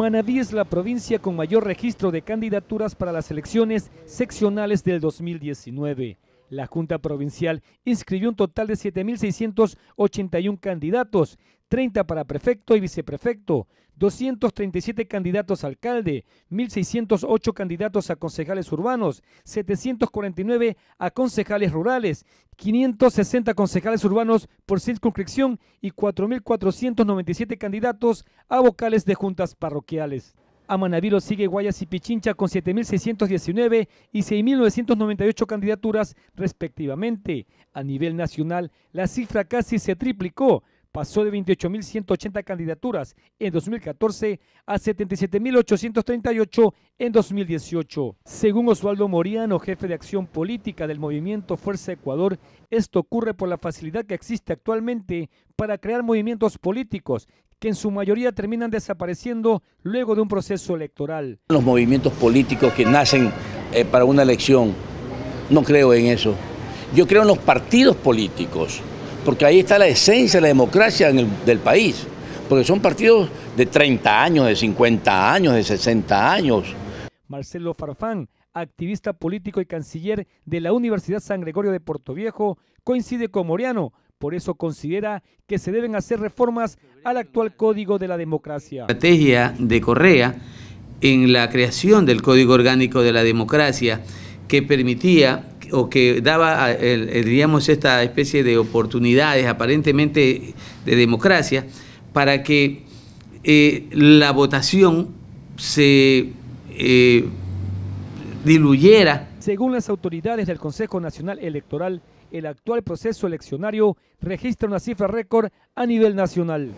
Manaví es la provincia con mayor registro de candidaturas para las elecciones seccionales del 2019. La Junta Provincial inscribió un total de 7.681 candidatos, 30 para prefecto y viceprefecto, 237 candidatos a alcalde, 1.608 candidatos a concejales urbanos, 749 a concejales rurales, 560 concejales urbanos por circunscripción y 4.497 candidatos a vocales de juntas parroquiales. A lo sigue Guayas y Pichincha con 7.619 y 6.998 candidaturas respectivamente. A nivel nacional, la cifra casi se triplicó, pasó de 28.180 candidaturas en 2014 a 77.838 en 2018. Según Osvaldo Moriano, jefe de acción política del movimiento Fuerza Ecuador, esto ocurre por la facilidad que existe actualmente para crear movimientos políticos que en su mayoría terminan desapareciendo luego de un proceso electoral. Los movimientos políticos que nacen eh, para una elección, no creo en eso. Yo creo en los partidos políticos porque ahí está la esencia de la democracia del país, porque son partidos de 30 años, de 50 años, de 60 años. Marcelo Farfán, activista político y canciller de la Universidad San Gregorio de Portoviejo, coincide con Moriano, por eso considera que se deben hacer reformas al actual Código de la Democracia. La estrategia de Correa en la creación del Código Orgánico de la Democracia que permitía o que daba, eh, diríamos, esta especie de oportunidades aparentemente de democracia para que eh, la votación se eh, diluyera. Según las autoridades del Consejo Nacional Electoral, el actual proceso eleccionario registra una cifra récord a nivel nacional.